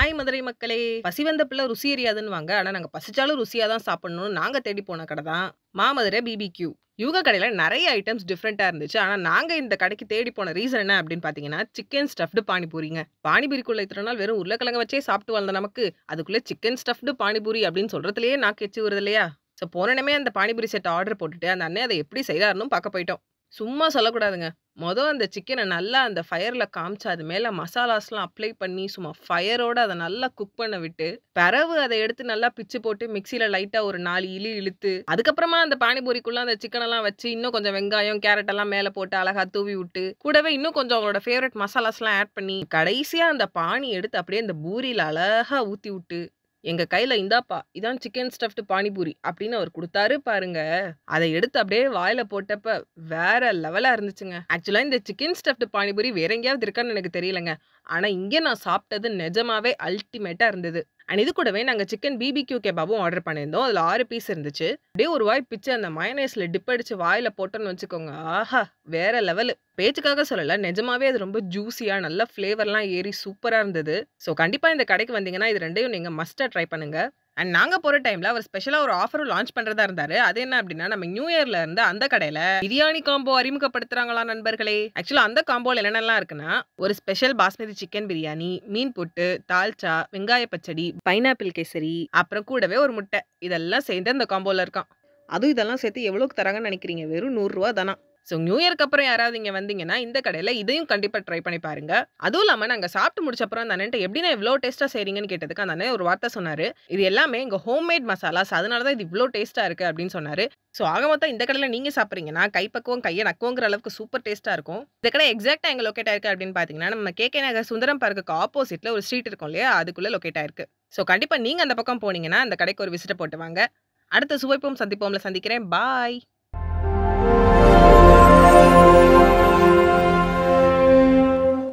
hi Madurai மக்களே பசி வந்த பிள்ளை ருசி எரியாதுன்னு வாங்க ஆனால் நாங்கள் பசிச்சாலும் ருசியாக தான் சாப்பிடணும்னு நாங்கள் தேடி போன கடை தான் மாமதுரை பிபிக்யூ யுக கடையில் நிறைய ஐட்டம்ஸ் டிஃப்ரெண்ட்டாக இருந்துச்சு ஆனால் நாங்கள் இந்த கடைக்கு தேடி போன ரீசன் என்ன அப்படின்னு பார்த்தீங்கன்னா சிக்கன் ஸ்டஃப்டு பானிபூரிங்க பானிபூரிக்குள்ள இத்தனை நாள் வெறும் உருளைக்கிழங்க வச்சே சாப்பிட்டு வந்த நமக்கு அதுக்குள்ளே சிக்கன் ஸ்டஃப்டு பானிபூரி அப்படின்னு சொல்கிறதுலையே நான் கெச்சு வருது இல்லையா ஸோ போனனமே அந்த பானிபூரி செட் ஆர்டர் போட்டுட்டு அந்த அண்ணன் அதை எப்படி செய்கிறாருன்னு பார்க்க போயிட்டோம் சும்மா சொல்லக்கூடாதுங்க மொதல் அந்த சிக்கனை நல்லா அந்த ஃபயரில் காமிச்சு அது மேலே மசாலாஸ்லாம் அப்ளை பண்ணி சும்மா ஃபயரோடு அதை நல்லா குக் பண்ண விட்டு பிறவு அதை எடுத்து நல்லா பிச்சு போட்டு மிக்சியில் லைட்டாக ஒரு நாலு இழி இழுத்து அதுக்கப்புறமா அந்த பானிபூரிக்குள்ளே அந்த சிக்கனெல்லாம் வச்சு இன்னும் கொஞ்சம் வெங்காயம் கேரட் எல்லாம் மேலே போட்டு அழகாக தூவி விட்டு கூடவே இன்னும் கொஞ்சம் அவங்களோட ஃபேவரட் மசாலாஸ்லாம் ஆட் பண்ணி கடைசியாக அந்த பானி எடுத்து அப்படியே அந்த பூரியில் அழகாக ஊற்றி விட்டு எங்கள் கையில் இந்தாப்பா இதான் சிக்கன் ஸ்டஃப்டு பானிபூரி அப்படின்னு அவர் கொடுத்தாரு பாருங்க அதை எடுத்து அப்படியே வாயில் போட்டப்ப வேற லெவலாக இருந்துச்சுங்க ஆக்சுவலாக இந்த சிக்கன் ஸ்டஃப்டு பானிபூரி வேற எங்கேயாவது இருக்கான்னு எனக்கு தெரியலங்க ஆனால் இங்கே நான் சாப்பிட்டது நிஜமாவே அல்டிமேட்டாக இருந்தது அண்ட் இது கூடவே நாங்கள் சிக்கன் பிபிக்யூ கேபாவும் ஆர்டர் பண்ணியிருந்தோம் அதில் ஆறு பீஸ் இருந்துச்சு அப்படியே ஒரு வாய் பிச்சு அந்த மயனேஸில் டிப் அடிச்சு வாயில் போட்டோன்னு வச்சுக்கோங்க ஆஹா வேற லெவலு பேச்சுக்காக சொல்லலை நிஜமாவே அது ரொம்ப ஜூஸியாக நல்ல ஃப்ளேவர்லாம் ஏறி சூப்பராக இருந்தது ஸோ கண்டிப்பாக இந்த கடைக்கு வந்தீங்கன்னா இது ரெண்டையும் நீங்கள் மஸ்ட்டாக ட்ரை பண்ணுங்கள் அண்ட் நாங்கள் போகிற டைமில் அவர் ஸ்பெஷலாக ஒரு ஆஃபர் லான்ச் பண்ணுறதா இருந்தார் அது என்ன அப்படின்னா நம்ம நியூ இயரில் இருந்து அந்த கடையில் பிரியாணி காம்போ அறிமுகப்படுத்துகிறாங்களா நண்பர்களே ஆக்சுவலாக அந்த காம்போவில் என்னென்னலாம் இருக்குன்னா ஒரு ஸ்பெஷல் பாஸ்மதி சிக்கன் பிரியாணி மீன் பொட்டு தால்ச்சா வெங்காய பச்சடி பைனாப்பிள் கேசரி அப்புறம் கூடவே ஒரு முட்டை இதெல்லாம் சேர்ந்து அந்த காம்போவில் இருக்கான் அதுவும் இதெல்லாம் சேர்த்து எவ்வளோக்கு தராங்கன்னு நினைக்கிறீங்க வெறும் நூறுரூவா தானா ஸோ நியூ இயர்க்கு அப்புறம் யாராவது இங்கே வந்தீங்கன்னா இந்த கடையில் இதையும் கண்டிப்பாக ட்ரை பண்ணி பாருங்க அதுவும் இல்லாமல் நாங்கள் சாப்பிட்டு முடிச்ச அப்புறம் அந்த அண்ணன் எப்படின்னா இவ்வளோ டேஸ்ட்டாக செய்றீங்கன்னு கேட்டதுக்கு அந்த அண்ணன் ஒரு வார்த்தை சொன்னார் இது எல்லாமே இங்கே ஹோம்மேட் மசாலாஸ் அதனால தான் இது இவ்வளோ டேஸ்ட்டாக இருக்குது அப்படின்னு சொன்னார் ஸோ ஆக மொத்தம் இந்த கடையில் நீங்கள் சாப்பிட்றீங்கன்னா கைப்பக்குவம் கையை நக்குவங்கிற அளவுக்கு சூப்பர் டேஸ்ட்டாக இருக்கும் இந்த கடை எக்ஸாக்டாக எங்கள் லொக்கேட் ஆயிருக்கு அப்படின்னு பார்த்தீங்கன்னா நம்ம கே நகர் சுந்தரம் பார்க்குக்கு ஆப்போசிட்டில் ஒரு ஸ்ட்ரீட் இருக்கும் இல்லையா அதுக்குள்ளே லொக்கேட் ஆயிருக்கு ஸோ கண்டிப்பாக நீங்கள் அந்த பக்கம் போனீங்கன்னா அந்த கடைக்கு ஒரு விசிட்டை போட்டு வாங்க அடுத்த சுவைப்போம் சந்திப்போம்ல சந்திக்கிறேன் பாய்